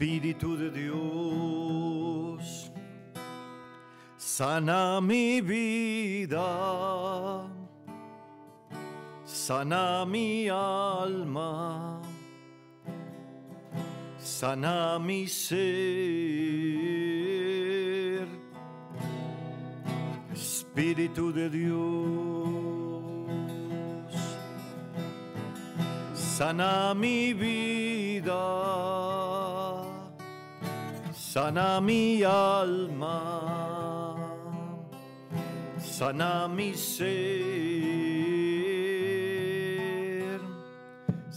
Espíritu de Dios, sana mi vida, sana mi alma, sana mi ser. Espíritu de Dios, sana mi vida sana mi alma, sana mi ser,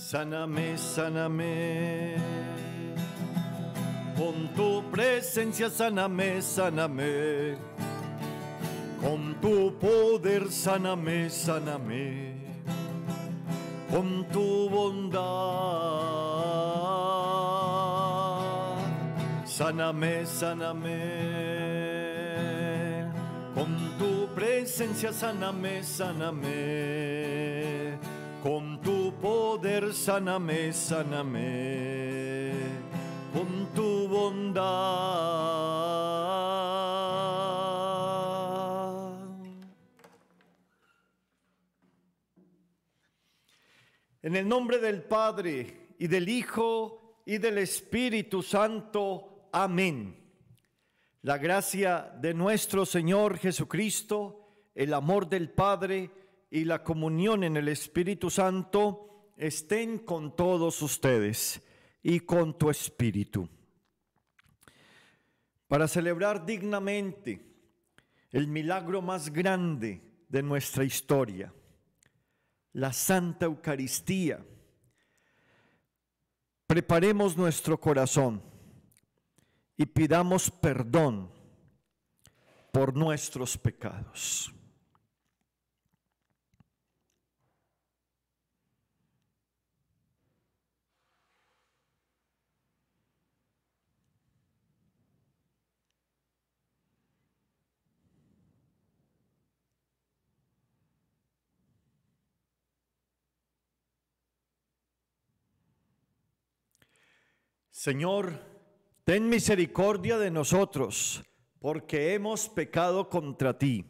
sáname, sáname. Con tu presencia sáname, sáname. Con tu poder sáname, sáname. Con tu bondad Sáname, sáname. Con tu presencia, sáname, sáname. Con tu poder, sáname, sáname. Con tu bondad. En el nombre del Padre y del Hijo y del Espíritu Santo. Amén. La gracia de nuestro Señor Jesucristo, el amor del Padre y la comunión en el Espíritu Santo estén con todos ustedes y con tu Espíritu. Para celebrar dignamente el milagro más grande de nuestra historia, la Santa Eucaristía, preparemos nuestro corazón y pidamos perdón por nuestros pecados. Señor, Ten misericordia de nosotros, porque hemos pecado contra ti.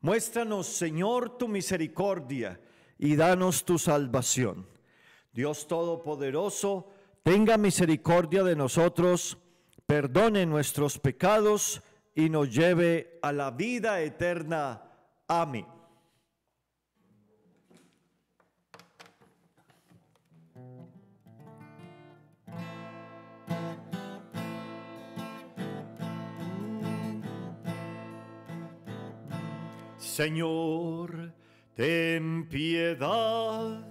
Muéstranos, Señor, tu misericordia y danos tu salvación. Dios Todopoderoso, tenga misericordia de nosotros, perdone nuestros pecados y nos lleve a la vida eterna. Amén. Señor, ten piedad.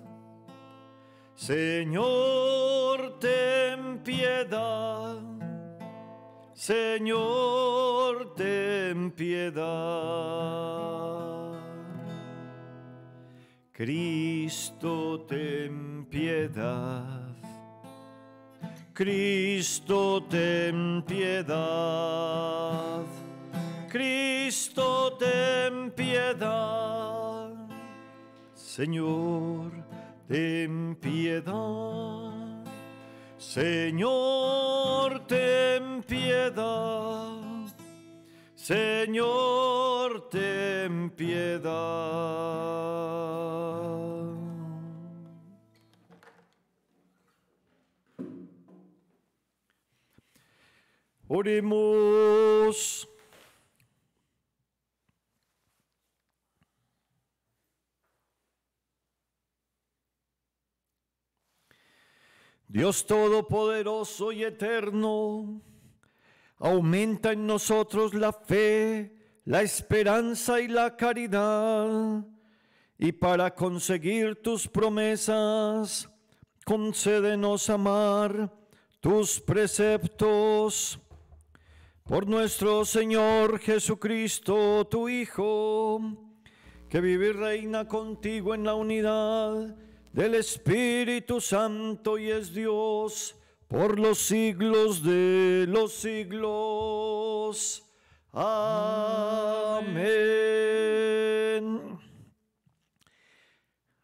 Señor, ten piedad. Señor, ten piedad. Cristo, ten piedad. Cristo, ten piedad. Cristo, ten piedad. Señor, ten piedad. Señor, ten piedad. Señor, ten piedad. Oremos. Dios Todopoderoso y Eterno, aumenta en nosotros la fe, la esperanza y la caridad, y para conseguir tus promesas, concédenos amar tus preceptos. Por nuestro Señor Jesucristo, tu Hijo, que vive y reina contigo en la unidad del Espíritu Santo y es Dios por los siglos de los siglos. Amén.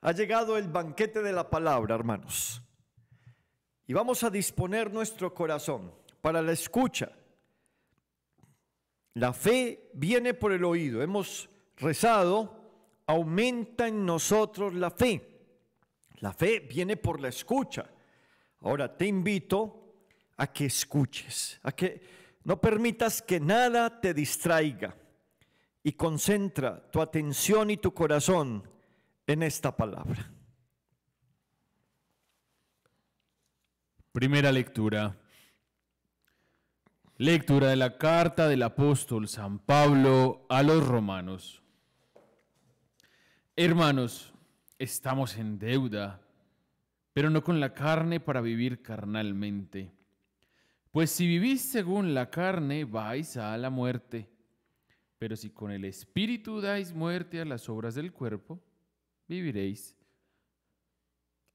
Ha llegado el banquete de la palabra, hermanos. Y vamos a disponer nuestro corazón para la escucha. La fe viene por el oído. Hemos rezado, aumenta en nosotros la fe. La fe viene por la escucha. Ahora te invito a que escuches, a que no permitas que nada te distraiga y concentra tu atención y tu corazón en esta palabra. Primera lectura. Lectura de la carta del apóstol San Pablo a los romanos. Hermanos, Estamos en deuda, pero no con la carne para vivir carnalmente. Pues si vivís según la carne, vais a la muerte. Pero si con el Espíritu dais muerte a las obras del cuerpo, viviréis.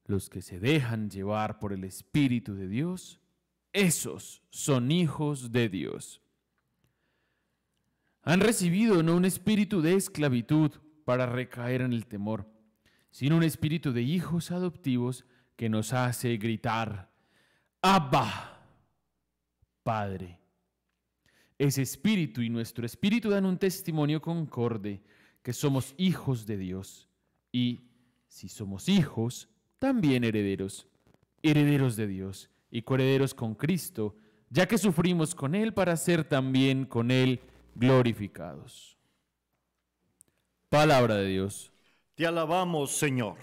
Los que se dejan llevar por el Espíritu de Dios, esos son hijos de Dios. Han recibido no un espíritu de esclavitud para recaer en el temor, sino un espíritu de hijos adoptivos que nos hace gritar, Abba, Padre. Ese espíritu y nuestro espíritu dan un testimonio concorde que somos hijos de Dios y, si somos hijos, también herederos, herederos de Dios y coherederos con Cristo, ya que sufrimos con Él para ser también con Él glorificados. Palabra de Dios. Te alabamos, Señor.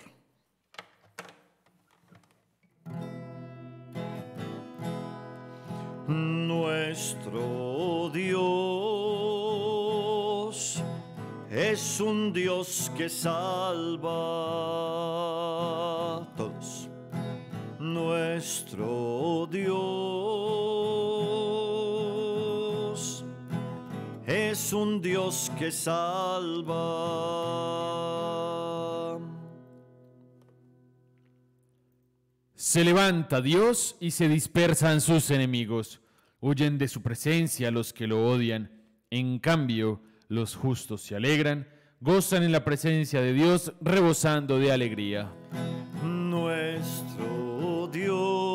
Nuestro Dios es un Dios que salva a todos. Nuestro Dios un Dios que salva. Se levanta Dios y se dispersan sus enemigos. Huyen de su presencia los que lo odian. En cambio, los justos se alegran, gozan en la presencia de Dios, rebosando de alegría. Nuestro Dios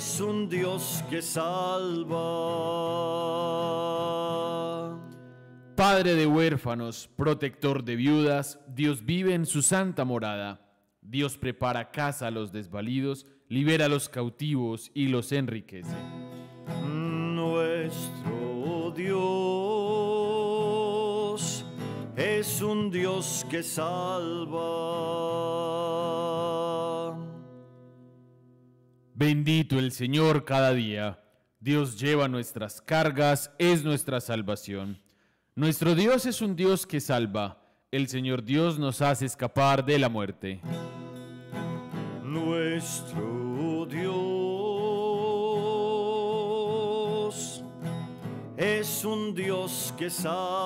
es un Dios que salva. Padre de huérfanos, protector de viudas, Dios vive en su santa morada. Dios prepara casa a los desvalidos, libera a los cautivos y los enriquece. Nuestro Dios es un Dios que salva. Bendito el Señor cada día. Dios lleva nuestras cargas, es nuestra salvación. Nuestro Dios es un Dios que salva. El Señor Dios nos hace escapar de la muerte. Nuestro Dios es un Dios que salva.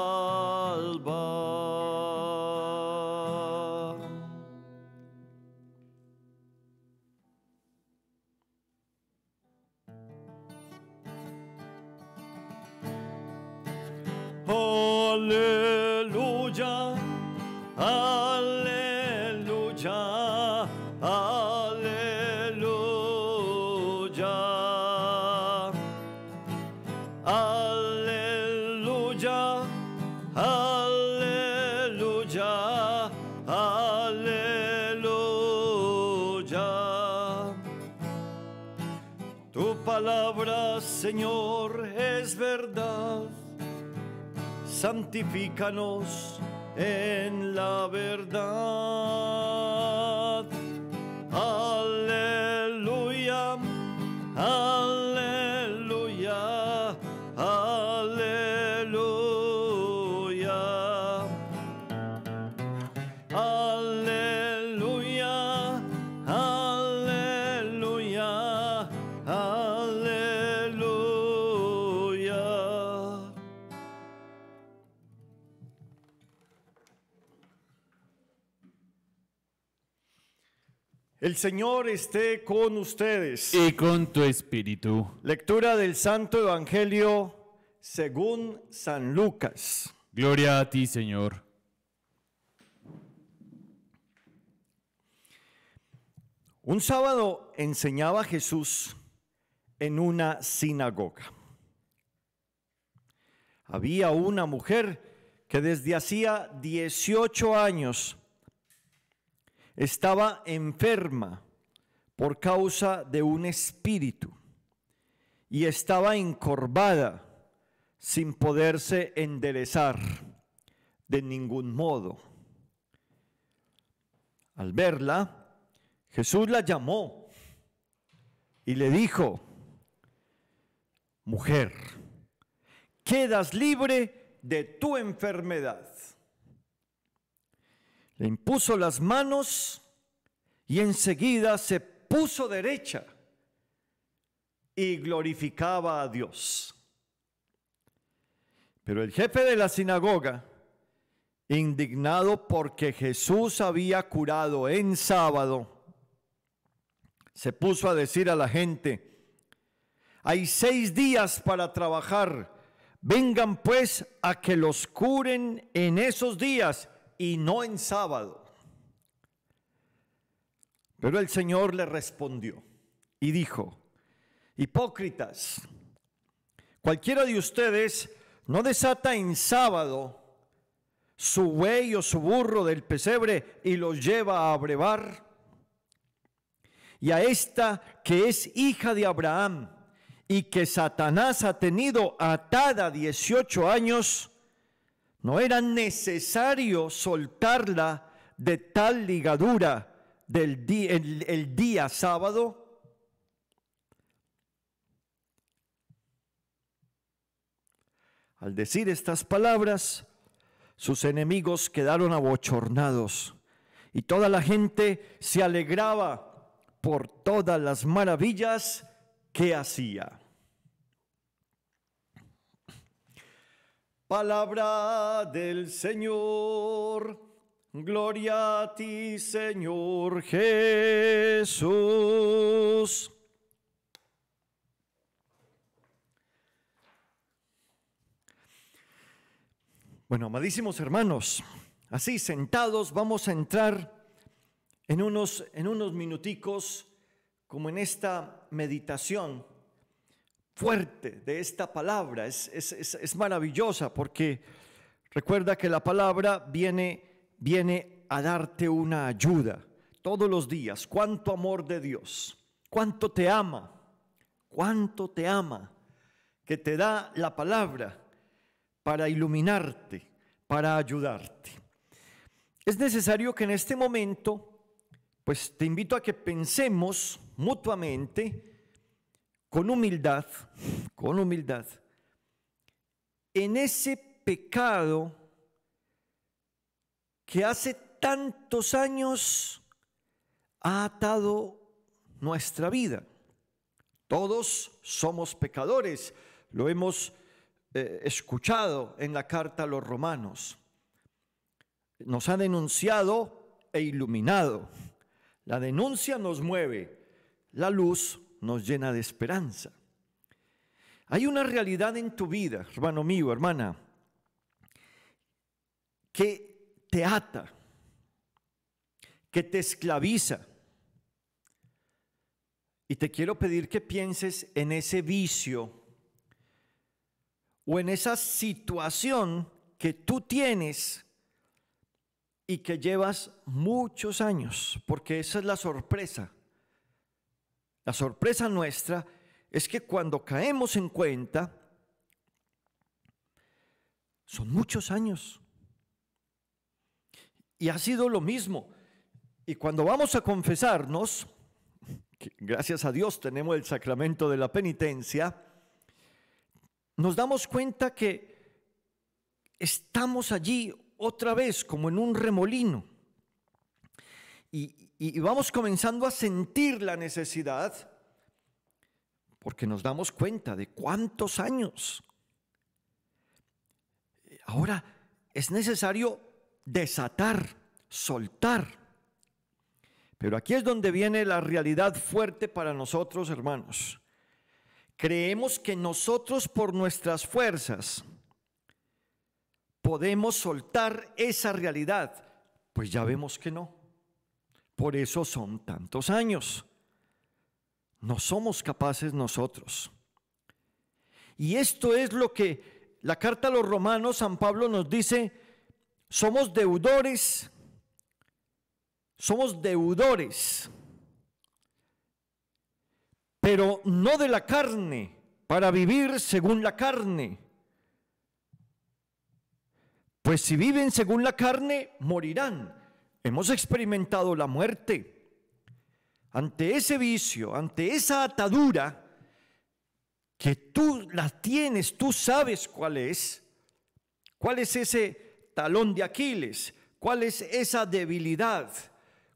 Aleluya, aleluya, aleluya. Aleluya, aleluya, aleluya. Tu palabra, Señor, es verdad santifícanos en la verdad. El Señor esté con ustedes. Y con tu espíritu. Lectura del Santo Evangelio según San Lucas. Gloria a ti, Señor. Un sábado enseñaba Jesús en una sinagoga. Había una mujer que desde hacía 18 años estaba enferma por causa de un espíritu y estaba encorvada sin poderse enderezar de ningún modo. Al verla, Jesús la llamó y le dijo, mujer, quedas libre de tu enfermedad. Le impuso las manos y enseguida se puso derecha y glorificaba a Dios. Pero el jefe de la sinagoga, indignado porque Jesús había curado en sábado, se puso a decir a la gente, hay seis días para trabajar, vengan pues a que los curen en esos días y no en sábado. Pero el Señor le respondió y dijo, hipócritas, cualquiera de ustedes no desata en sábado su buey o su burro del pesebre y lo lleva a brevar. Y a esta que es hija de Abraham y que Satanás ha tenido atada 18 años, no era necesario soltarla de tal ligadura del día, el día sábado. Al decir estas palabras, sus enemigos quedaron abochornados y toda la gente se alegraba por todas las maravillas que hacía. Palabra del Señor. Gloria a ti, Señor Jesús. Bueno, amadísimos hermanos, así sentados vamos a entrar en unos, en unos minuticos como en esta meditación fuerte de esta palabra es, es maravillosa porque recuerda que la palabra viene, viene a darte una ayuda todos los días. Cuánto amor de Dios, cuánto te ama, cuánto te ama, que te da la palabra para iluminarte, para ayudarte. Es necesario que en este momento, pues te invito a que pensemos mutuamente, con humildad, con humildad, en ese pecado que hace tantos años ha atado nuestra vida. Todos somos pecadores, lo hemos eh, escuchado en la carta a los romanos. Nos ha denunciado e iluminado. La denuncia nos mueve, la luz nos llena de esperanza. Hay una realidad en tu vida, hermano mío, hermana, que te ata, que te esclaviza. Y te quiero pedir que pienses en ese vicio o en esa situación que tú tienes y que llevas muchos años, porque esa es la sorpresa. La sorpresa nuestra es que cuando caemos en cuenta, son muchos años. Y ha sido lo mismo. Y cuando vamos a confesarnos, gracias a Dios tenemos el sacramento de la penitencia, nos damos cuenta que estamos allí otra vez como en un remolino. Y, y vamos comenzando a sentir la necesidad porque nos damos cuenta de cuántos años. Ahora es necesario desatar, soltar. Pero aquí es donde viene la realidad fuerte para nosotros, hermanos. Creemos que nosotros por nuestras fuerzas podemos soltar esa realidad. Pues ya vemos que no. Por eso son tantos años. No somos capaces nosotros. Y esto es lo que la carta a los romanos, San Pablo nos dice, somos deudores, somos deudores, pero no de la carne, para vivir según la carne. Pues si viven según la carne, morirán. Hemos experimentado la muerte. Ante ese vicio, ante esa atadura, que tú la tienes, tú sabes cuál es. ¿Cuál es ese talón de Aquiles? ¿Cuál es esa debilidad?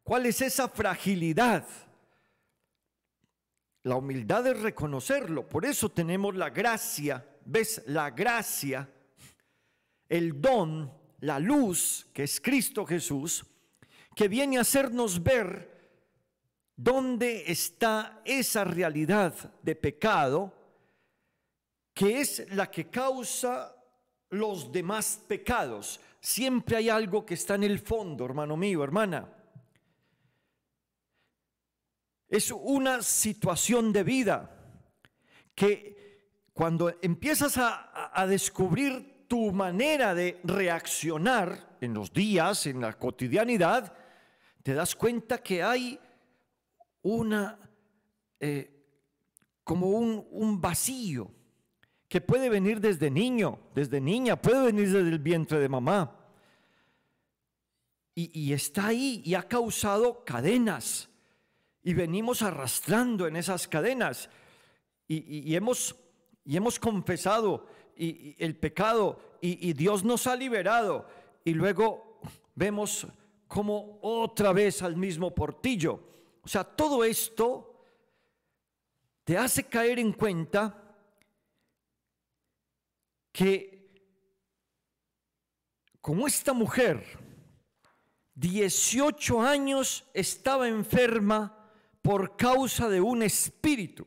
¿Cuál es esa fragilidad? La humildad es reconocerlo. Por eso tenemos la gracia. ¿Ves? La gracia, el don, la luz, que es Cristo Jesús, que viene a hacernos ver dónde está esa realidad de pecado que es la que causa los demás pecados. Siempre hay algo que está en el fondo, hermano mío, hermana. Es una situación de vida que cuando empiezas a, a, descubrir tu manera de reaccionar en los días, en la cotidianidad, te das cuenta que hay una, eh, como un, un vacío que puede venir desde niño, desde niña, puede venir desde el vientre de mamá. Y, está ahí y ha causado cadenas. Y venimos arrastrando en esas cadenas. Y, hemos, y hemos confesado el pecado y Dios nos ha liberado. Y luego vemos como otra vez al mismo portillo. O sea, todo esto te hace caer en cuenta que como esta mujer, 18 años estaba enferma por causa de un espíritu,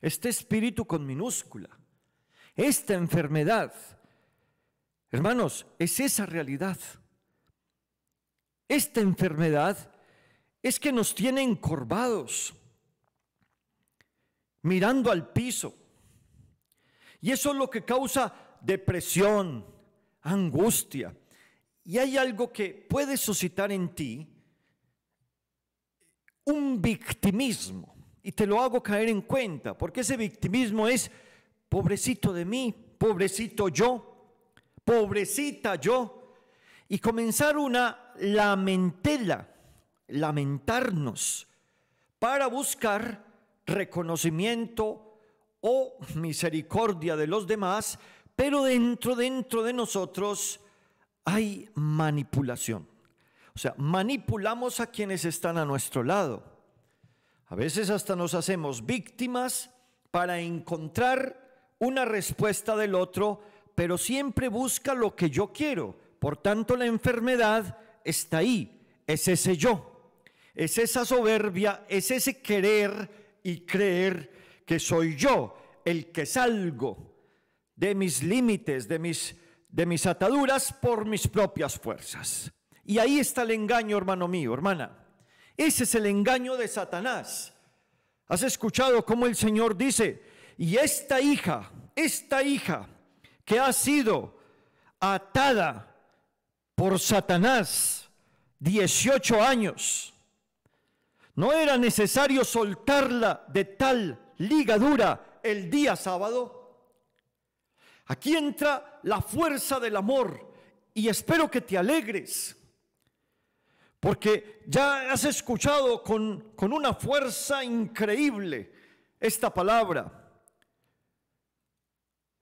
este espíritu con minúscula, esta enfermedad. Hermanos, es esa realidad esta enfermedad es que nos tiene encorvados, mirando al piso. Y eso es lo que causa depresión, angustia. Y hay algo que puede suscitar en ti un victimismo. Y te lo hago caer en cuenta, porque ese victimismo es, pobrecito de mí, pobrecito yo, pobrecita yo, y comenzar una lamentela, lamentarnos, para buscar reconocimiento o misericordia de los demás, pero dentro, dentro de nosotros hay manipulación. O sea, manipulamos a quienes están a nuestro lado. A veces hasta nos hacemos víctimas para encontrar una respuesta del otro, pero siempre busca lo que yo quiero por tanto, la enfermedad está ahí, es ese yo, es esa soberbia, es ese querer y creer que soy yo el que salgo de mis límites, de mis, de mis ataduras por mis propias fuerzas. Y ahí está el engaño, hermano mío, hermana. Ese es el engaño de Satanás. ¿Has escuchado cómo el Señor dice, y esta hija, esta hija que ha sido atada por Satanás 18 años. No era necesario soltarla de tal ligadura el día sábado. Aquí entra la fuerza del amor y espero que te alegres, porque ya has escuchado con, con una fuerza increíble esta palabra.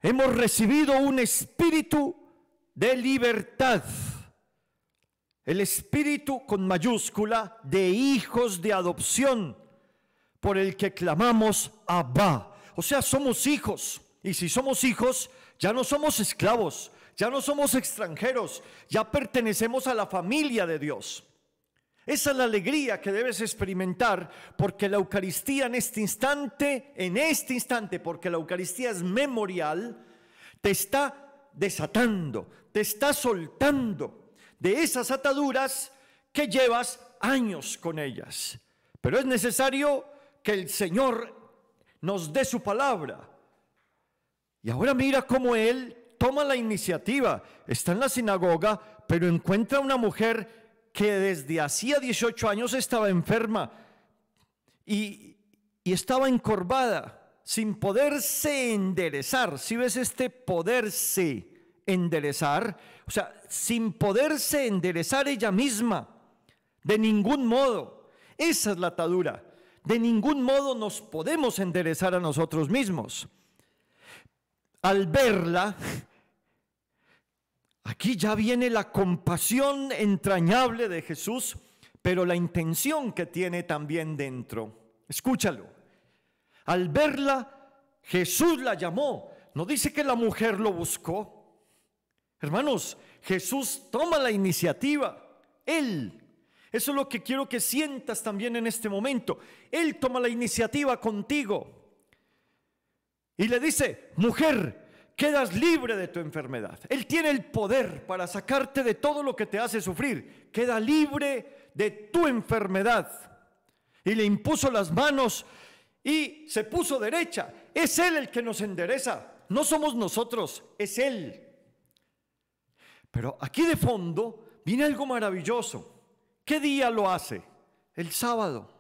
Hemos recibido un espíritu de libertad. El espíritu con mayúscula de hijos de adopción por el que clamamos Abba. O sea, somos hijos. Y si somos hijos, ya no somos esclavos, ya no somos extranjeros, ya pertenecemos a la familia de Dios. Esa es la alegría que debes experimentar porque la Eucaristía en este instante, en este instante, porque la Eucaristía es memorial, te está desatando, te está soltando de esas ataduras que llevas años con ellas. Pero es necesario que el Señor nos dé su palabra. Y ahora mira cómo Él toma la iniciativa. Está en la sinagoga, pero encuentra una mujer que desde hacía 18 años estaba enferma y, estaba encorvada, sin poderse enderezar. Si ves este poderse enderezar, o sea, sin poderse enderezar ella misma, de ningún modo. Esa es la atadura. De ningún modo nos podemos enderezar a nosotros mismos. Al verla, aquí ya viene la compasión entrañable de Jesús, pero la intención que tiene también dentro. Escúchalo. Al verla, Jesús la llamó. No dice que la mujer lo buscó. Hermanos, Jesús toma la iniciativa. Él. Eso es lo que quiero que sientas también en este momento. Él toma la iniciativa contigo. Y le dice, mujer, quedas libre de tu enfermedad. Él tiene el poder para sacarte de todo lo que te hace sufrir. Queda libre de tu enfermedad. Y le impuso las manos y se puso derecha. Es Él el que nos endereza. No somos nosotros, es Él. Pero aquí de fondo viene algo maravilloso. ¿Qué día lo hace? El sábado.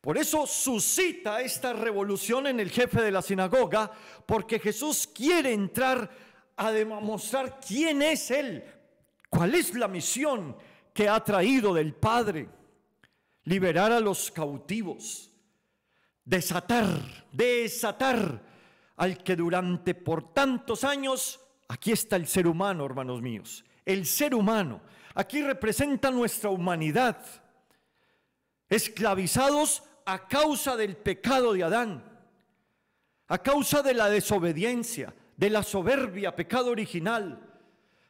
Por eso suscita esta revolución en el jefe de la sinagoga, porque Jesús quiere entrar a demostrar quién es Él, cuál es la misión que ha traído del Padre, liberar a los cautivos, desatar, desatar al que durante por tantos años Aquí está el ser humano, hermanos míos. El ser humano. Aquí representa nuestra humanidad. Esclavizados a causa del pecado de Adán. A causa de la desobediencia, de la soberbia, pecado original.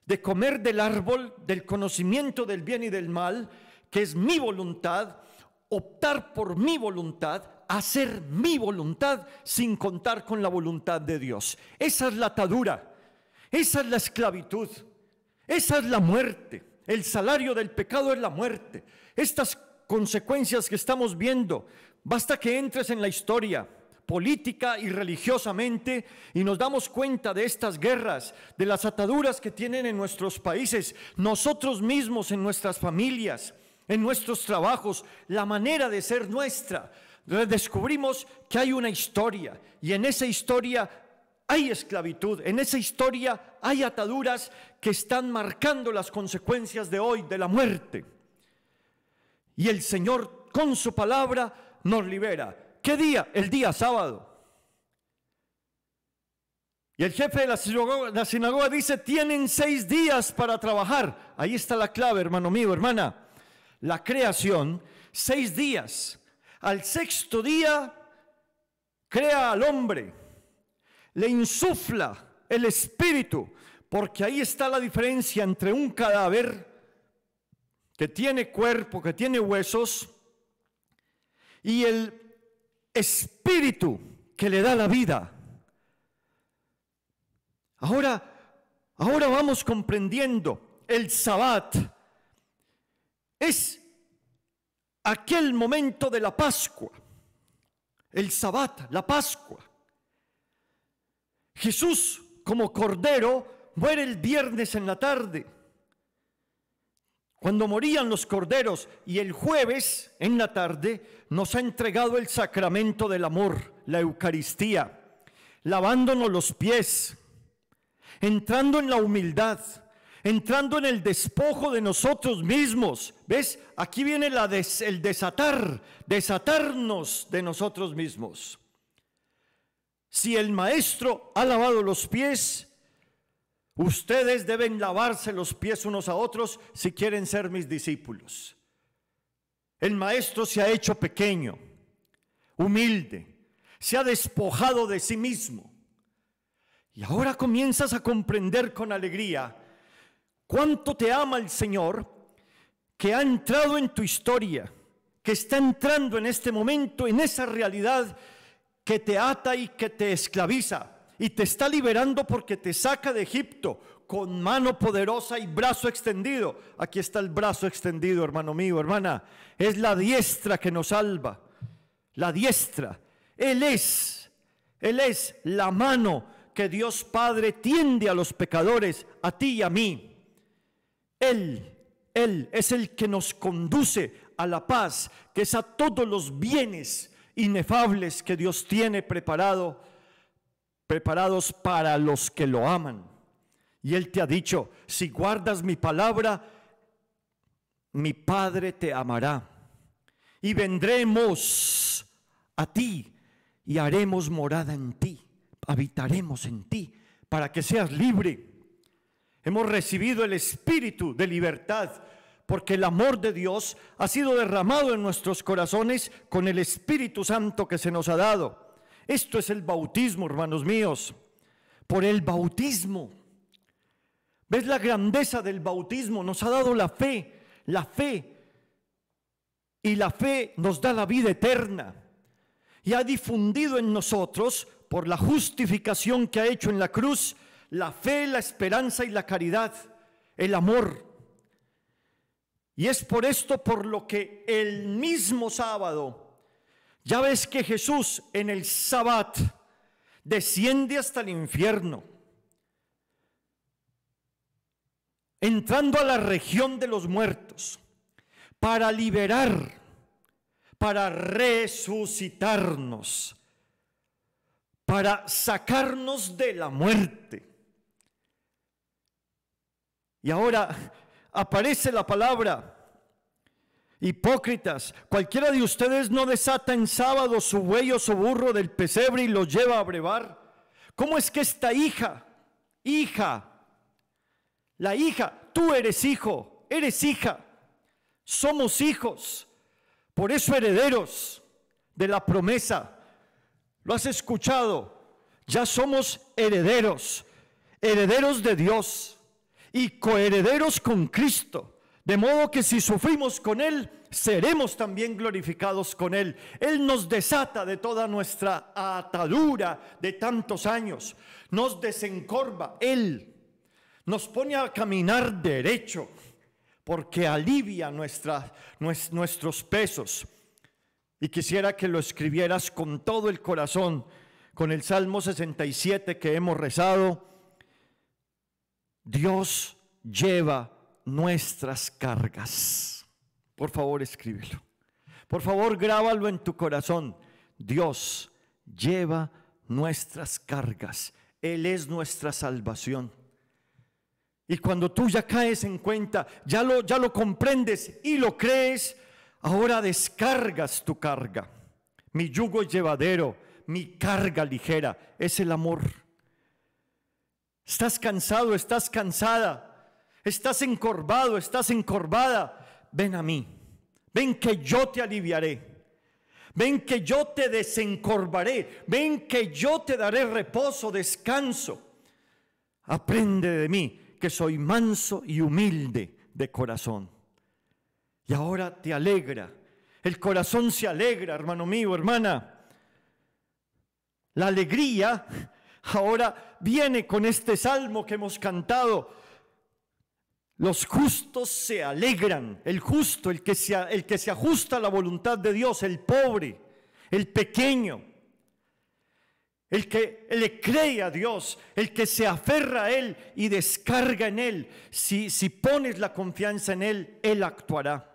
De comer del árbol del conocimiento del bien y del mal, que es mi voluntad. Optar por mi voluntad, hacer mi voluntad sin contar con la voluntad de Dios. Esa es la atadura esa es la esclavitud. Esa es la muerte. El salario del pecado es la muerte. Estas consecuencias que estamos viendo, basta que entres en la historia política y religiosamente y nos damos cuenta de estas guerras, de las ataduras que tienen en nuestros países, nosotros mismos, en nuestras familias, en nuestros trabajos, la manera de ser nuestra. Descubrimos que hay una historia y en esa historia hay esclavitud, en esa historia hay ataduras que están marcando las consecuencias de hoy, de la muerte. Y el Señor con su palabra nos libera. ¿Qué día? El día sábado. Y el jefe de la sinagoga, dice, tienen seis días para trabajar. Ahí está la clave, hermano mío, hermana. La creación, seis días. Al sexto día, crea al hombre le insufla el espíritu, porque ahí está la diferencia entre un cadáver que tiene cuerpo, que tiene huesos, y el espíritu que le da la vida. Ahora, ahora vamos comprendiendo el sabbat. Es aquel momento de la Pascua, el sabbat, la Pascua. Jesús como cordero muere el viernes en la tarde. Cuando morían los corderos y el jueves en la tarde nos ha entregado el sacramento del amor, la Eucaristía, lavándonos los pies, entrando en la humildad, entrando en el despojo de nosotros mismos. ¿Ves? Aquí viene la el desatar, desatarnos de nosotros mismos. Si el maestro ha lavado los pies, ustedes deben lavarse los pies unos a otros si quieren ser mis discípulos. El maestro se ha hecho pequeño, humilde, se ha despojado de sí mismo. Y ahora comienzas a comprender con alegría cuánto te ama el Señor que ha entrado en tu historia, que está entrando en este momento en esa realidad que te ata y que te esclaviza, y te está liberando porque te saca de Egipto con mano poderosa y brazo extendido. Aquí está el brazo extendido, hermano mío, hermana. Es la diestra que nos salva. La diestra. Él es, Él es la mano que Dios Padre tiende a los pecadores, a ti y a mí. Él, Él es el que nos conduce a la paz, que es a todos los bienes inefables que Dios tiene preparado, preparados para los que lo aman. Y Él te ha dicho, si guardas mi palabra, mi Padre te amará. Y vendremos a ti y haremos morada en ti, habitaremos en ti, para que seas libre. Hemos recibido el espíritu de libertad porque el amor de Dios ha sido derramado en nuestros corazones con el Espíritu Santo que se nos ha dado. Esto es el bautismo, hermanos míos. Por el bautismo. ¿Ves la grandeza del bautismo? Nos ha dado la fe, la fe. Y la fe nos da la vida eterna. Y ha difundido en nosotros, por la justificación que ha hecho en la cruz, la fe, la esperanza y la caridad, el amor. Y es por esto por lo que el mismo sábado, ya ves que Jesús en el sabbat desciende hasta el infierno, entrando a la región de los muertos, para liberar, para resucitarnos, para sacarnos de la muerte. Y ahora aparece la palabra. Hipócritas, cualquiera de ustedes no desata en sábado su buey o su burro del pesebre y lo lleva a brevar. ¿Cómo es que esta hija, hija, la hija, tú eres hijo, eres hija, somos hijos, por eso herederos de la promesa? ¿Lo has escuchado? Ya somos herederos, herederos de Dios y coherederos con Cristo. De modo que si sufrimos con Él, seremos también glorificados con Él. Él nos desata de toda nuestra atadura de tantos años. Nos desencorva Él. Nos pone a caminar derecho porque alivia nuestros pesos. Y quisiera que lo escribieras con todo el corazón, con el Salmo 67 que hemos rezado Dios lleva nuestras cargas. Por favor, escríbelo. Por favor, grábalo en tu corazón. Dios lleva nuestras cargas. Él es nuestra salvación. Y cuando tú ya caes en cuenta, ya lo, ya lo comprendes y lo crees, ahora descargas tu carga. Mi yugo es llevadero, mi carga ligera es el amor. Estás cansado, estás cansada, estás encorvado, estás encorvada. Ven a mí, ven que yo te aliviaré. Ven que yo te desencorvaré, ven que yo te daré reposo, descanso. Aprende de mí que soy manso y humilde de corazón. Y ahora te alegra, el corazón se alegra, hermano mío, hermana. La alegría ahora viene con este salmo que hemos cantado. Los justos se alegran, el justo, el que se, el que se ajusta a la voluntad de Dios, el pobre, el pequeño, el que le cree a Dios, el que se aferra a Él y descarga en Él. si pones la confianza en Él, Él actuará.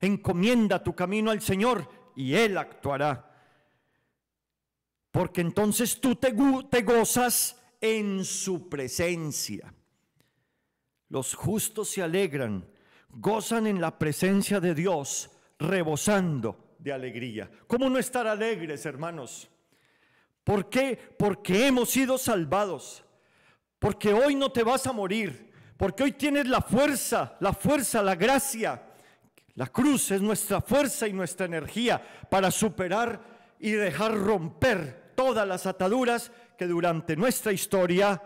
Encomienda tu camino al Señor y Él actuará porque entonces tú te, gozas en su presencia. Los justos se alegran, gozan en la presencia de Dios, rebosando de alegría. ¿Cómo no estar alegres, hermanos? ¿Por qué? Porque hemos sido salvados. Porque hoy no te vas a morir. Porque hoy tienes la fuerza, la fuerza, la gracia. La cruz es nuestra fuerza y nuestra energía para superar y dejar romper todas las ataduras que durante nuestra historia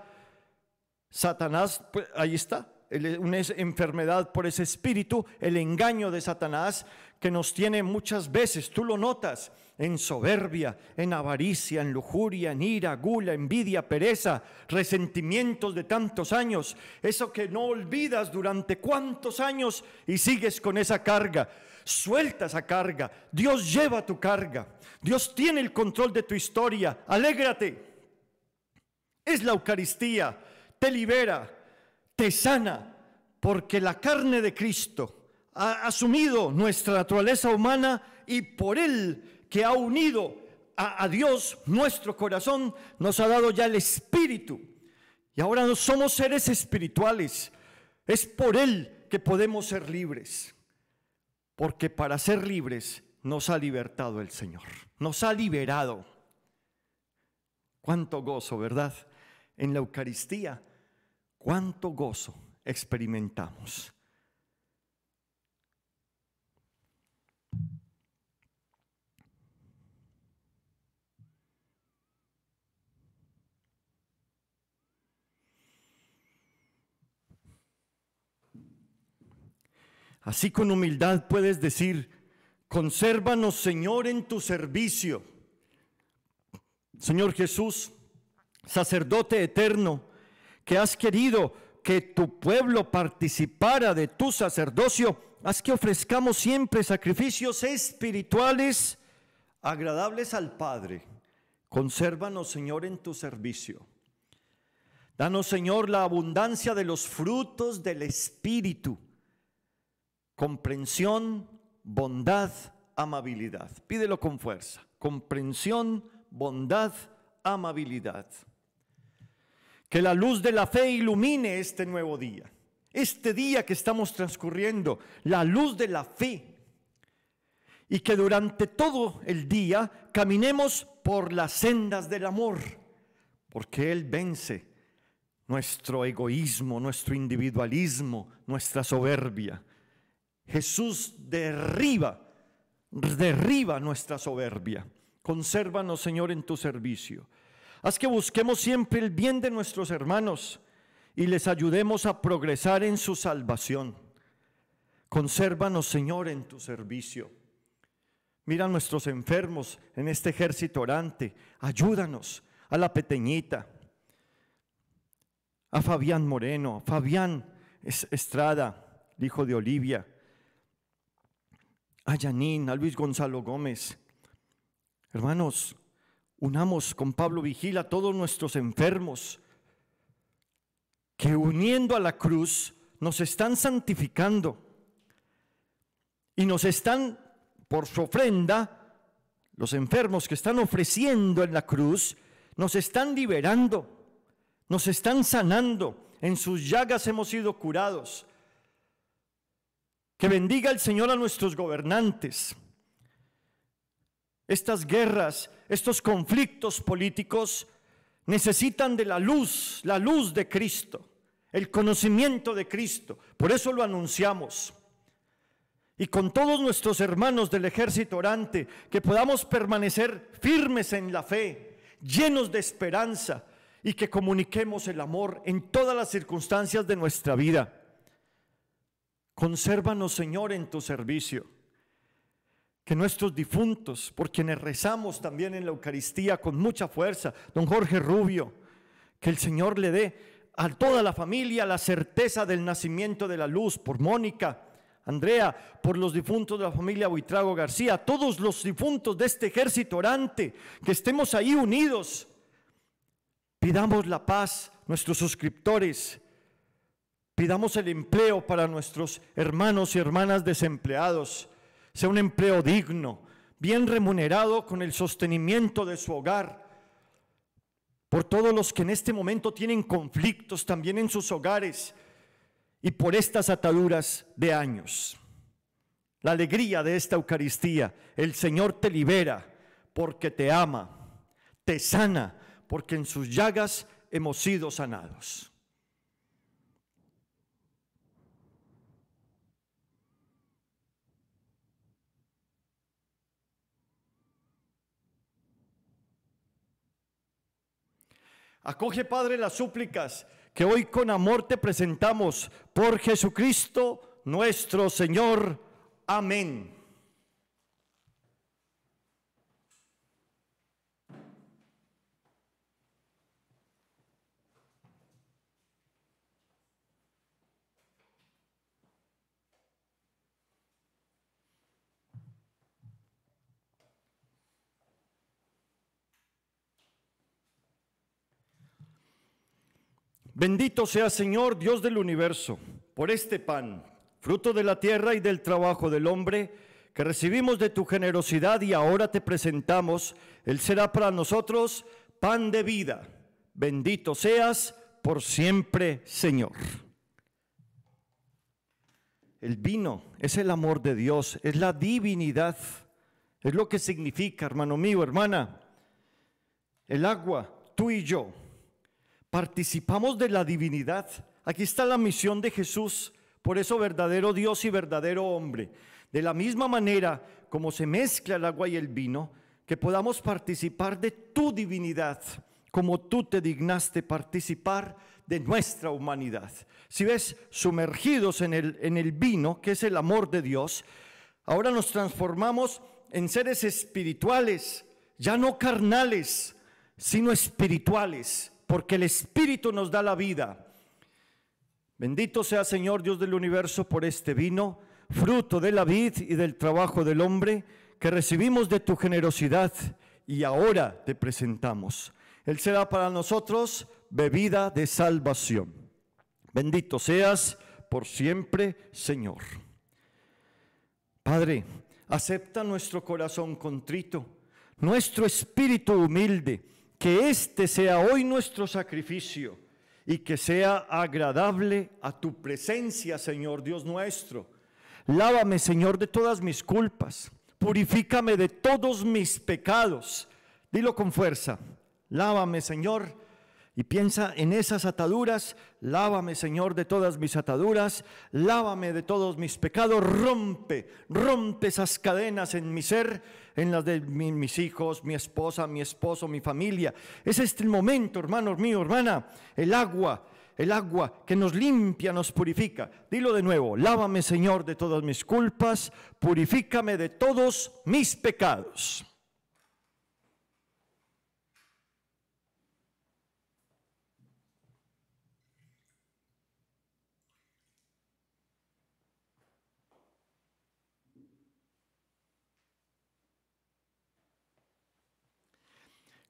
Satanás, pues, ahí está, una enfermedad por ese espíritu, el engaño de Satanás que nos tiene muchas veces, tú lo notas, en soberbia, en avaricia, en lujuria, en ira, gula, envidia, pereza, resentimientos de tantos años, eso que no olvidas durante cuántos años y sigues con esa carga. Suelta esa carga. Dios lleva tu carga. Dios tiene el control de tu historia. Alégrate. Es la Eucaristía. Te libera. Te sana. Porque la carne de Cristo ha asumido nuestra naturaleza humana y por Él que ha unido a, Dios nuestro corazón, nos ha dado ya el Espíritu. Y ahora no somos seres espirituales. Es por Él que podemos ser libres porque para ser libres nos ha libertado el Señor, nos ha liberado. Cuánto gozo, ¿verdad? En la Eucaristía, cuánto gozo experimentamos. Así con humildad puedes decir, consérvanos Señor en tu servicio. Señor Jesús, sacerdote eterno, que has querido que tu pueblo participara de tu sacerdocio, haz que ofrezcamos siempre sacrificios espirituales agradables al Padre. Consérvanos, Señor, en tu servicio. Danos, Señor, la abundancia de los frutos del Espíritu comprensión, bondad, amabilidad. Pídelo con fuerza. Comprensión, bondad, amabilidad. Que la luz de la fe ilumine este nuevo día. Este día que estamos transcurriendo, la luz de la fe. Y que durante todo el día caminemos por las sendas del amor, porque Él vence nuestro egoísmo, nuestro individualismo, nuestra soberbia. Jesús derriba, derriba nuestra soberbia. Consérvanos, Señor, en tu servicio. Haz que busquemos siempre el bien de nuestros hermanos y les ayudemos a progresar en su salvación. Consérvanos, Señor, en tu servicio. Mira a nuestros enfermos en este ejército orante. Ayúdanos a la pequeñita, a Fabián Moreno, Fabián Estrada, hijo de Olivia, a Yanin, a Luis Gonzalo Gómez. Hermanos, unamos con Pablo Vigila a todos nuestros enfermos, que uniendo a la cruz nos están santificando y nos están, por su ofrenda, los enfermos que están ofreciendo en la cruz, nos están liberando, nos están sanando, en sus llagas hemos sido curados. Que bendiga el Señor a nuestros gobernantes. Estas guerras, estos conflictos políticos necesitan de la luz, la luz de Cristo, el conocimiento de Cristo. Por eso lo anunciamos. Y con todos nuestros hermanos del ejército orante, que podamos permanecer firmes en la fe, llenos de esperanza y que comuniquemos el amor en todas las circunstancias de nuestra vida. Consérvanos, Señor, en tu servicio. Que nuestros difuntos, por quienes rezamos también en la Eucaristía con mucha fuerza, don Jorge Rubio, que el Señor le dé a toda la familia la certeza del nacimiento de la luz, por Mónica, Andrea, por los difuntos de la familia Buitrago García, todos los difuntos de este ejército orante, que estemos ahí unidos. Pidamos la paz, nuestros suscriptores, Pidamos el empleo para nuestros hermanos y hermanas desempleados. Sea un empleo digno, bien remunerado con el sostenimiento de su hogar. Por todos los que en este momento tienen conflictos también en sus hogares y por estas ataduras de años. La alegría de esta Eucaristía, el Señor te libera porque te ama, te sana porque en sus llagas hemos sido sanados. Acoge, Padre, las súplicas que hoy con amor te presentamos por Jesucristo nuestro Señor. Amén. Bendito sea Señor, Dios del universo, por este pan, fruto de la tierra y del trabajo del hombre, que recibimos de tu generosidad y ahora te presentamos. Él será para nosotros pan de vida. Bendito seas por siempre, Señor. El vino es el amor de Dios, es la divinidad, es lo que significa, hermano mío, hermana. El agua, tú y yo, Participamos de la divinidad. Aquí está la misión de Jesús. Por eso verdadero Dios y verdadero hombre. De la misma manera como se mezcla el agua y el vino, que podamos participar de tu divinidad como tú te dignaste participar de nuestra humanidad. Si ves, sumergidos en el, en el vino, que es el amor de Dios, ahora nos transformamos en seres espirituales, ya no carnales, sino espirituales porque el Espíritu nos da la vida. Bendito sea Señor Dios del universo por este vino, fruto de la vid y del trabajo del hombre, que recibimos de tu generosidad y ahora te presentamos. Él será para nosotros bebida de salvación. Bendito seas por siempre, Señor. Padre, acepta nuestro corazón contrito, nuestro espíritu humilde que este sea hoy nuestro sacrificio y que sea agradable a tu presencia, Señor Dios nuestro. Lávame, Señor, de todas mis culpas. Purifícame de todos mis pecados. Dilo con fuerza. Lávame, Señor. Y piensa en esas ataduras. Lávame, Señor, de todas mis ataduras. Lávame de todos mis pecados. Rompe, rompe esas cadenas en mi ser en las de mis hijos, mi esposa, mi esposo, mi familia. Es este el momento, hermanos mío, hermana, el agua, el agua que nos limpia, nos purifica. Dilo de nuevo, lávame Señor de todas mis culpas, purifícame de todos mis pecados.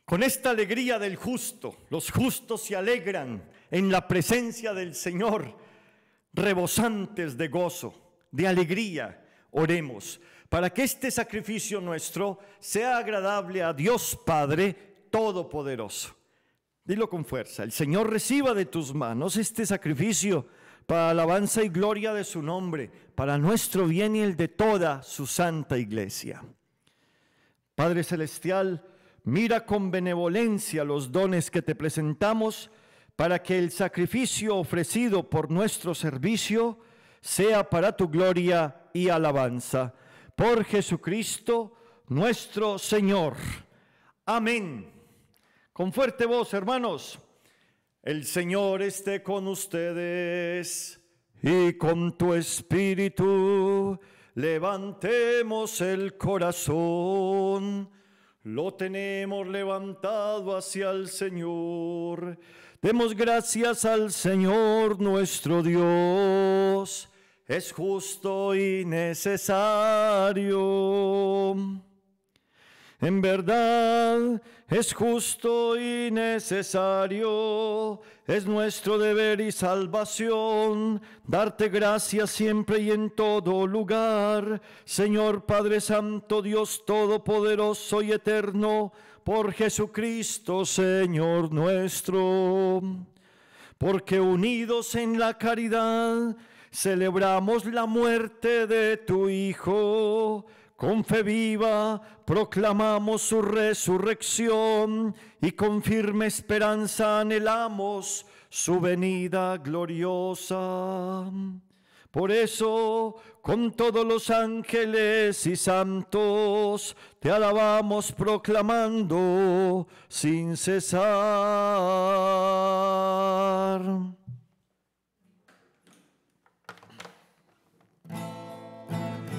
Con esta alegría del justo, los justos se alegran en la presencia del Señor, rebosantes de gozo, de alegría. Oremos para que este sacrificio nuestro sea agradable a Dios Padre Todopoderoso. Dilo con fuerza, el Señor reciba de tus manos este sacrificio para alabanza y gloria de su nombre, para nuestro bien y el de toda su santa iglesia. Padre Celestial, Mira con benevolencia los dones que te presentamos para que el sacrificio ofrecido por nuestro servicio sea para tu gloria y alabanza. Por Jesucristo nuestro Señor. Amén. Con fuerte voz, hermanos. El Señor esté con ustedes y con tu espíritu. Levantemos el corazón. Lo tenemos levantado hacia el Señor. Demos gracias al Señor nuestro Dios. Es justo y necesario. En verdad es justo y necesario, es nuestro deber y salvación, darte gracias siempre y en todo lugar, Señor Padre Santo, Dios Todopoderoso y Eterno, por Jesucristo, Señor nuestro. Porque unidos en la caridad, celebramos la muerte de tu Hijo con fe viva proclamamos su resurrección y con firme esperanza anhelamos su venida gloriosa. Por eso, con todos los ángeles y santos, te alabamos proclamando sin cesar.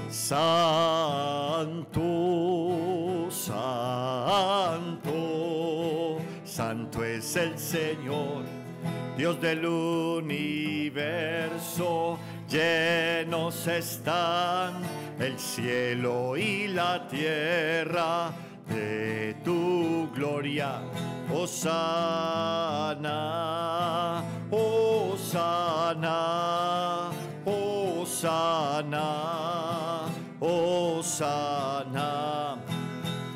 Santo, santo, santo es el Señor, Dios del universo, llenos están el cielo y la tierra de tu gloria. sana, sana, oh, sana sana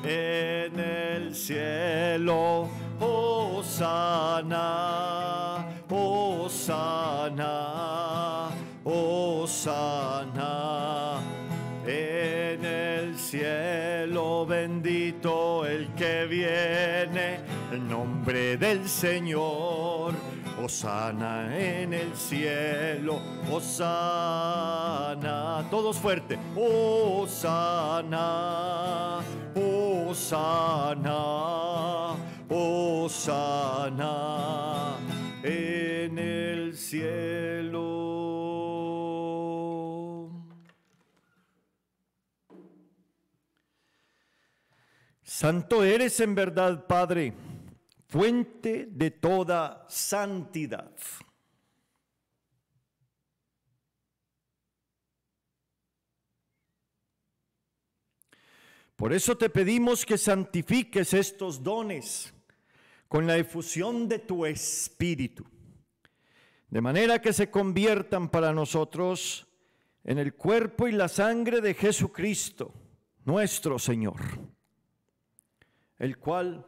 en el cielo, ¡Oh, oh, sana, sana! ¡Oh, sana en el cielo, bendito el que viene, en nombre del Señor Osana en el cielo, Osana, todos fuerte, Osana, Osana, Osana en el cielo. Santo eres en verdad, Padre fuente de toda santidad. Por eso te pedimos que santifiques estos dones con la efusión de tu espíritu, de manera que se conviertan para nosotros en el cuerpo y la sangre de Jesucristo, nuestro Señor, el cual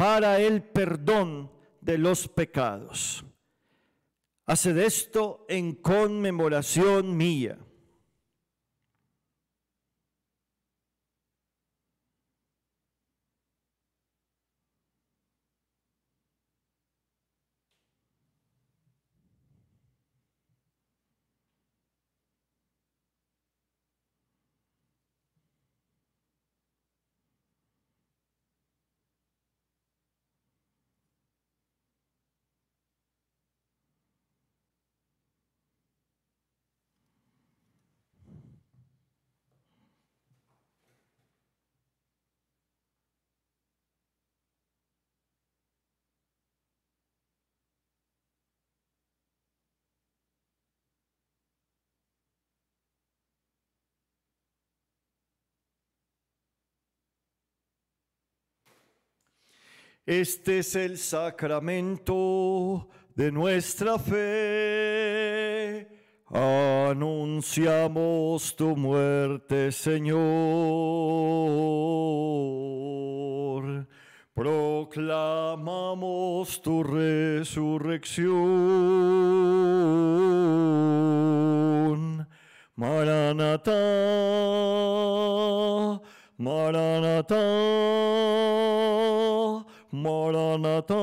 para el perdón de los pecados. Haced esto en conmemoración mía. Este es el sacramento de nuestra fe. Anunciamos tu muerte, Señor. Proclamamos tu resurrección. Maranatá, Maranatá. Maranatá,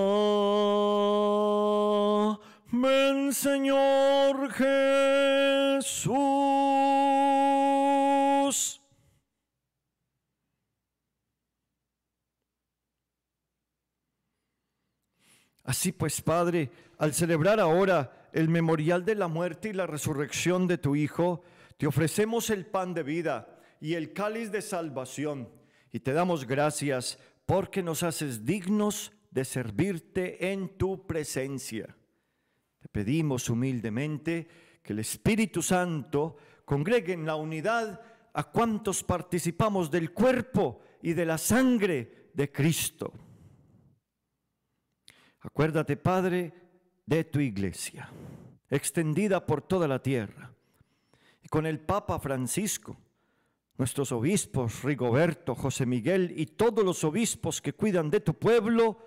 ven Señor Jesús. Así pues, Padre, al celebrar ahora el memorial de la muerte y la resurrección de tu Hijo, te ofrecemos el pan de vida y el cáliz de salvación y te damos gracias porque nos haces dignos de servirte en tu presencia. Te pedimos humildemente que el Espíritu Santo congregue en la unidad a cuantos participamos del cuerpo y de la sangre de Cristo. Acuérdate, Padre, de tu iglesia, extendida por toda la tierra, y con el Papa Francisco, nuestros obispos, Rigoberto, José Miguel y todos los obispos que cuidan de tu pueblo,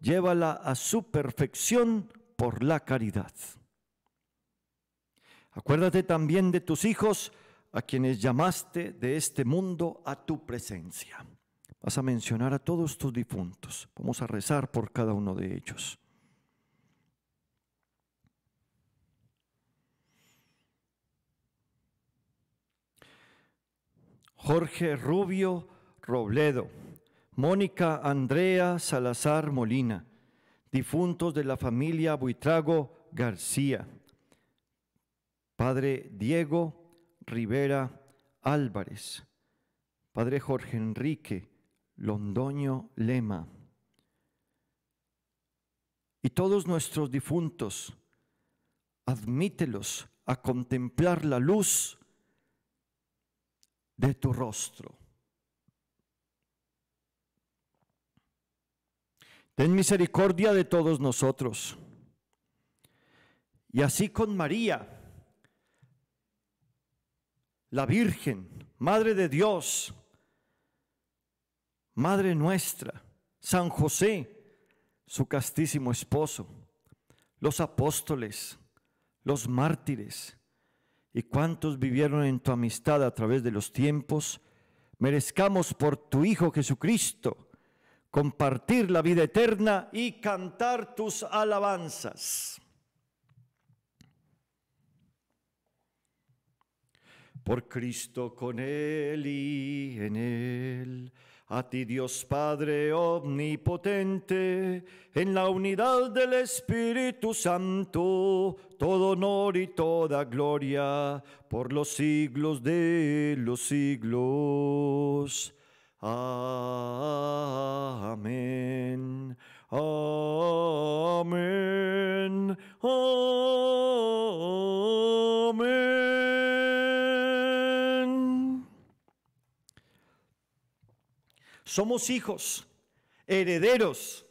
llévala a su perfección por la caridad. Acuérdate también de tus hijos, a quienes llamaste de este mundo a tu presencia. Vas a mencionar a todos tus difuntos. Vamos a rezar por cada uno de ellos. Jorge Rubio Robledo, Mónica Andrea Salazar Molina, difuntos de la familia Buitrago García, Padre Diego Rivera Álvarez, Padre Jorge Enrique Londoño Lema, y todos nuestros difuntos, admítelos a contemplar la luz de tu rostro. Ten misericordia de todos nosotros. Y así con María, la Virgen, Madre de Dios, Madre nuestra, San José, su castísimo esposo, los apóstoles, los mártires, y cuántos vivieron en tu amistad a través de los tiempos, merezcamos por tu Hijo Jesucristo compartir la vida eterna y cantar tus alabanzas. Por Cristo con Él y en Él a ti Dios Padre Omnipotente, en la unidad del Espíritu Santo, todo honor y toda gloria por los siglos de los siglos. Amén. Amén. Amén. somos hijos, herederos.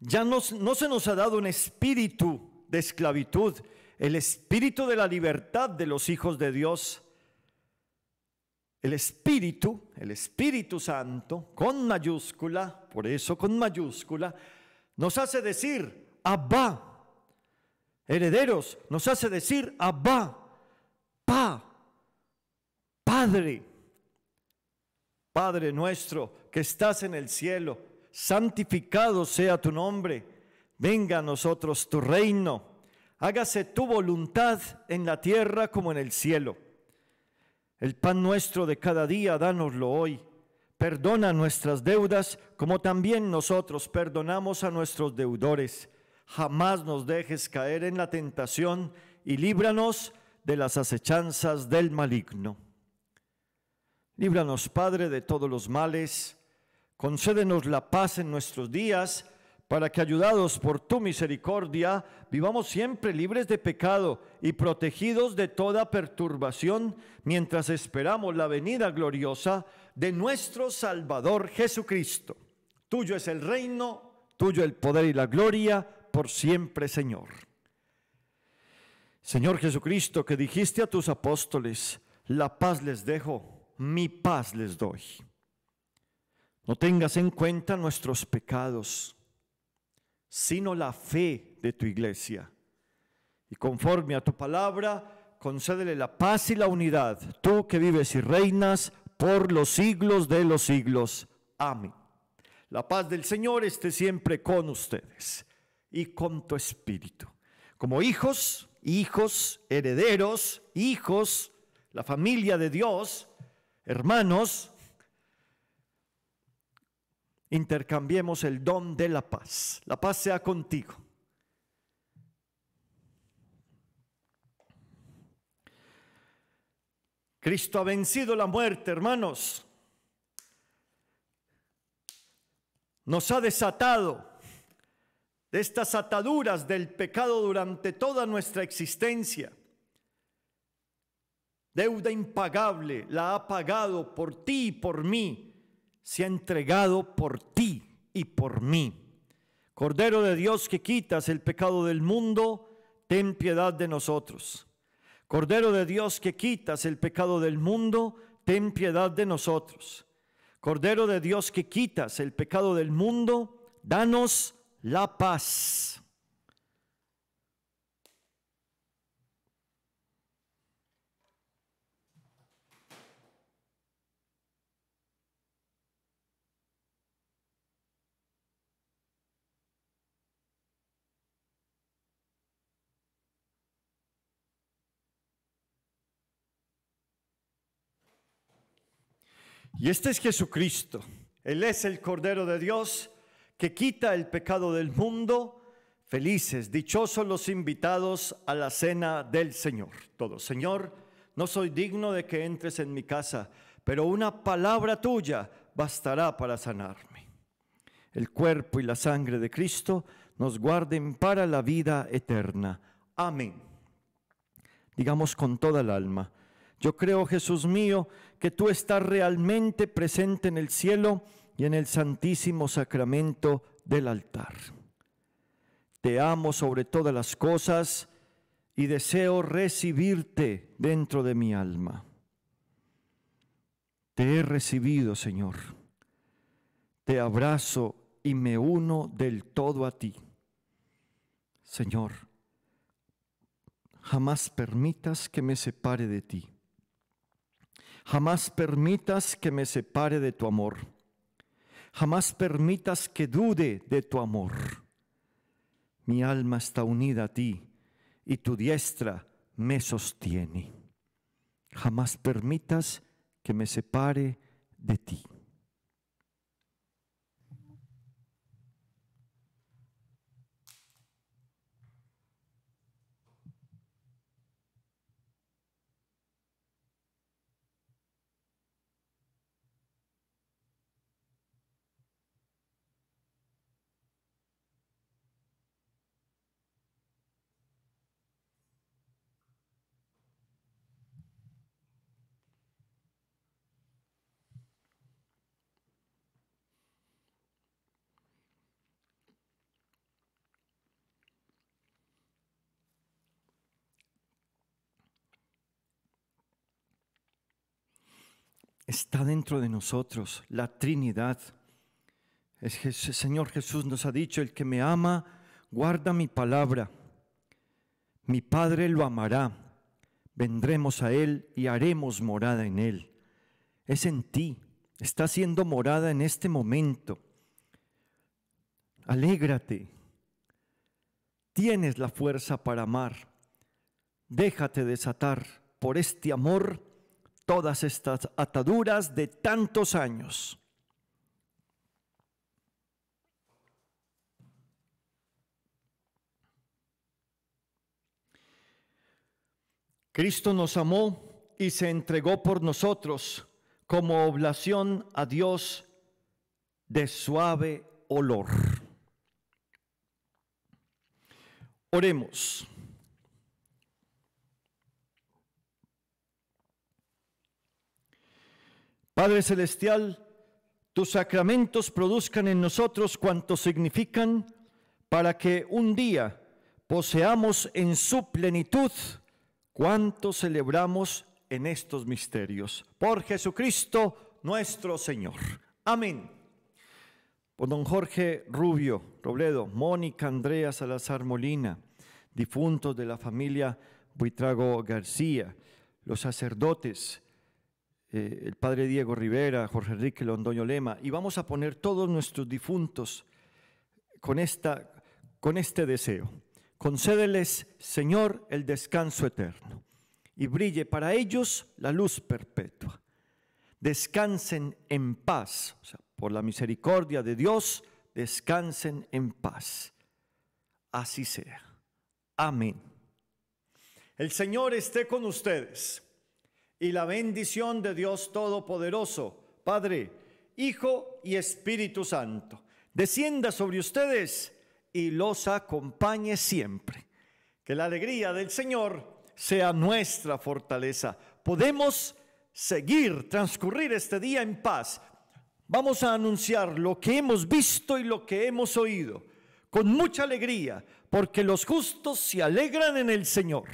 Ya no se nos ha dado un espíritu de esclavitud, el espíritu de la libertad de los hijos de Dios. El espíritu, el Espíritu Santo, con mayúscula, por eso con mayúscula, nos hace decir, Abba, herederos, nos hace decir Abba, Pa, Padre. Padre nuestro que estás en el cielo, santificado sea tu nombre, venga a nosotros tu reino, hágase tu voluntad en la tierra como en el cielo. El pan nuestro de cada día, dánoslo hoy. Perdona nuestras deudas como también nosotros perdonamos a nuestros deudores. Jamás nos dejes caer en la tentación y líbranos de las acechanzas del maligno. Líbranos, Padre, de todos los males. Concédenos la paz en nuestros días, para que, ayudados por tu misericordia, vivamos siempre libres de pecado y protegidos de toda perturbación, mientras esperamos la venida gloriosa de nuestro Salvador Jesucristo. Tuyo es el reino, tuyo el poder y la gloria, por siempre, Señor. Señor Jesucristo, que dijiste a tus apóstoles, la paz les dejo mi paz les doy. No tengas en cuenta nuestros pecados, sino la fe de tu iglesia. Y conforme a tu palabra, concédele la paz y la unidad, tú que vives y reinas por los siglos de los siglos. Amén. La paz del Señor esté siempre con ustedes y con tu espíritu. Como hijos, hijos, herederos, hijos, la familia de Dios, Hermanos, intercambiemos el don de la paz. La paz sea contigo. Cristo ha vencido la muerte, hermanos. Nos ha desatado de estas ataduras del pecado durante toda nuestra existencia deuda impagable, la ha pagado por ti y por mí, se ha entregado por ti y por mí. Cordero de Dios que quitas el pecado del mundo, ten piedad de nosotros. Cordero de Dios que quitas el pecado del mundo, ten piedad de nosotros. Cordero de Dios que quitas el pecado del mundo, danos la paz. Y este es Jesucristo. Él es el Cordero de Dios que quita el pecado del mundo. Felices, dichosos los invitados a la cena del Señor. Todo, Señor, no soy digno de que entres en mi casa, pero una palabra tuya bastará para sanarme. El cuerpo y la sangre de Cristo nos guarden para la vida eterna. Amén. Digamos con toda el alma, yo creo, Jesús mío, que tú estás realmente presente en el cielo y en el santísimo sacramento del altar. Te amo sobre todas las cosas y deseo recibirte dentro de mi alma. Te he recibido, Señor. Te abrazo y me uno del todo a ti. Señor, jamás permitas que me separe de ti. Jamás permitas que me separe de tu amor. Jamás permitas que dude de tu amor. Mi alma está unida a ti y tu diestra me sostiene. Jamás permitas que me separe de ti. está dentro de nosotros, la Trinidad. Es que el Señor Jesús nos ha dicho, el que me ama, guarda mi palabra. Mi Padre lo amará. Vendremos a Él y haremos morada en Él. Es en ti, está siendo morada en este momento. Alégrate. Tienes la fuerza para amar. Déjate desatar por este amor todas estas ataduras de tantos años. Cristo nos amó y se entregó por nosotros como oblación a Dios de suave olor. Oremos. Padre Celestial, tus sacramentos produzcan en nosotros cuanto significan para que un día poseamos en su plenitud cuanto celebramos en estos misterios. Por Jesucristo nuestro Señor. Amén. Por don Jorge Rubio Robledo, Mónica Andrea Salazar Molina, difuntos de la familia Buitrago García, los sacerdotes, eh, el padre Diego Rivera, Jorge Enrique Londoño Lema, y vamos a poner todos nuestros difuntos con, esta, con este deseo. Concédeles, Señor, el descanso eterno y brille para ellos la luz perpetua. Descansen en paz, por la misericordia de Dios, descansen en paz. Así sea. Amén. El Señor esté con ustedes y la bendición de Dios Todopoderoso, Padre, Hijo y Espíritu Santo, descienda sobre ustedes y los acompañe siempre. Que la alegría del Señor sea nuestra fortaleza. Podemos seguir, transcurrir este día en paz. Vamos a anunciar lo que hemos visto y lo que hemos oído con mucha alegría, porque los justos se alegran en el Señor.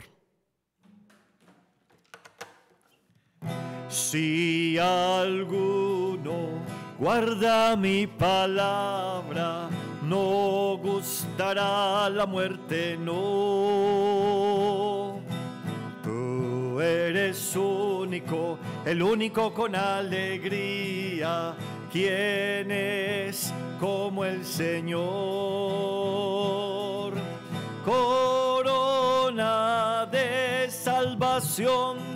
Si alguno guarda mi palabra, no gustará la muerte, no. Tú eres único, el único con alegría, quien es como el Señor. Corona de salvación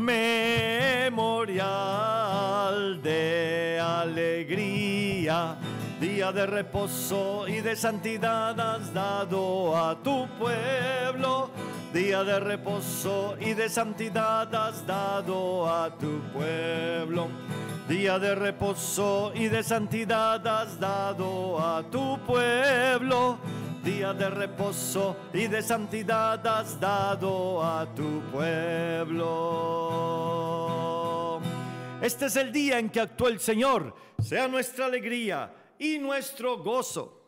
memorial de alegría, día de reposo y de santidad has dado a tu pueblo. Día de reposo y de santidad has dado a tu pueblo. Día de reposo y de santidad has dado a tu pueblo día de reposo y de santidad has dado a tu pueblo. Este es el día en que actuó el Señor. Sea nuestra alegría y nuestro gozo.